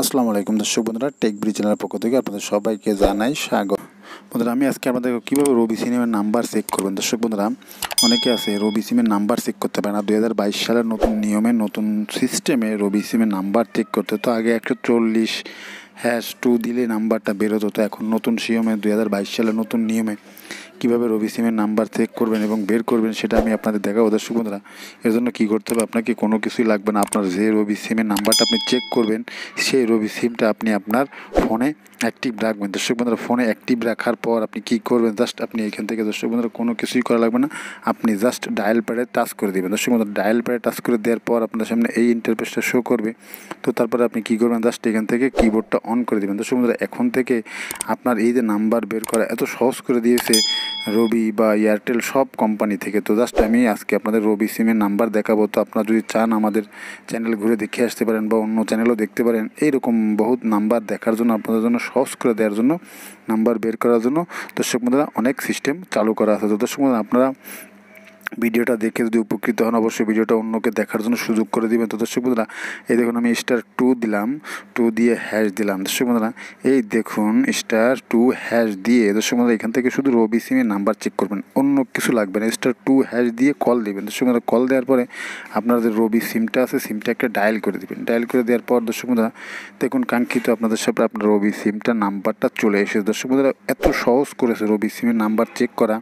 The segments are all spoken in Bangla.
আসসালামু আলাইকুম দর্শক বন্ধুরা টেক ব্রিজ চ্যানেলের পক্ষ থেকে আপনাদের সবাইকে জানাই স্বাগত বন্ধুরা আমি আজকে আপনাদের কীভাবে রবি সিমের নাম্বার চেক করবেন দর্শক বন্ধুরা অনেকে আছে রবি সিমের নাম্বার চেক করতে পারে না বাইশ সালের নতুন নিয়মে নতুন সিস্টেমে রবি সিমের নাম্বার চেক করতে তো আগে একশো চল্লিশ হ্যাশ টু দিলে নাম্বারটা বেরোতো তো এখন নতুন হাজার বাইশ সালের নতুন নিয়মে কীভাবে রবি সিমের নাম্বার চেক করবেন এবং বের করবেন সেটা আমি আপনাদের দেখাবো দর্শক বন্ধুরা এর জন্য কী করতে হবে আপনাকে কোনো কিছুই লাগবে না আপনার যে রবি সিমের নাম্বারটা আপনি চেক করবেন সেই রবি সিমটা আপনি আপনার ফোনে অ্যাক্টিভ রাখবেন দর্শক বন্ধুরা ফোনে অ্যাক্টিভ রাখার পর আপনি কি করবেন জাস্ট আপনি এখান থেকে দর্শক বন্ধুরা কোনো কিছুই করা লাগবে না আপনি জাস্ট ডায়াল প্যাডে টাচ করে দেবেন দর্শক বন্ধুরা ডায়াল প্যাডে টাচ করে দেওয়ার পর আপনার সামনে এই ইন্টারপেসটা শো করবে তো তারপরে আপনি কী করবেন জাস্ট এখান থেকে কিবোর্ডটা অন করে দেবেন দর্শক বন্ধুরা এখন থেকে আপনার এই যে নাম্বার বের করা এত সহজ করে দিয়েছে রবি বা এয়ারটেল সব কোম্পানি থেকে তো জাস্ট আমি আজকে আপনাদের রবি সিমের নাম্বার দেখাবো তো আপনারা যদি চান আমাদের চ্যানেল ঘুরে দেখে আসতে পারেন বা অন্য চ্যানেলও দেখতে পারেন এইরকম বহুত নাম্বার দেখার জন্য আপনাদের জন্য সহজ করে দেওয়ার জন্য নাম্বার বের করার জন্য দর্শক বন্ধুরা অনেক সিস্টেম চালু করা আছে তো দর্শক বন্ধুরা আপনারা ভিডিওটা দেখে যদি উপকৃত হন অবশ্যই ভিডিওটা অন্যকে দেখার জন্য সুযোগ করে দিবেন তো দর্শক বন্ধুরা এই দেখুন আমি স্টার টু দিলাম টু দিয়ে হ্যাশ দিলাম দর্শক বন্ধুরা এই দেখুন স্টার টু হ্যাশ দিয়ে দর্শক বন্ধুরা এখান থেকে শুধু রবি সিমের নাম্বার চেক করবেন অন্য কিছু লাগবে না স্টার টু হ্যাশ দিয়ে কল দেবেন দর্শক বন্ধুরা কল দেওয়ার পরে আপনার যে রবি সিমটা আছে সিমটাকে ডায়াল করে দেবেন ডায়াল করে দেওয়ার পর দর্শক বন্ধুরা দেখুন কাঙ্ক্ষিত আপনাদের সাথে আপনার রবি সিমটা নাম্বারটা চলে এসেছে দর্শক বন্ধুরা এত সহজ করেছে রবি সিমের নাম্বার চেক করা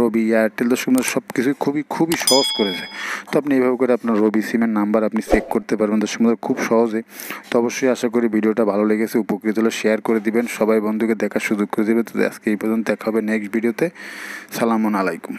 রবি এয়ারটেল দর্শক বন্ধুরা সব কিছুই খুবই খুবই সহজ করেছে তো আপনি এইভাবে করে আপনার রবি সিমের নাম্বার আপনি চেক করতে পারবেন দর্শক বন্ধু খুব সহজে তো অবশ্যই আশা করি ভিডিওটা ভালো লেগেছে উপকৃত হলে শেয়ার করে দিবেন সবাই বন্ধুকে দেখার সুযোগ করে দেবে তো আজকে এই পর্যন্ত দেখা হবে নেক্সট ভিডিওতে সালামুন আলাইকুম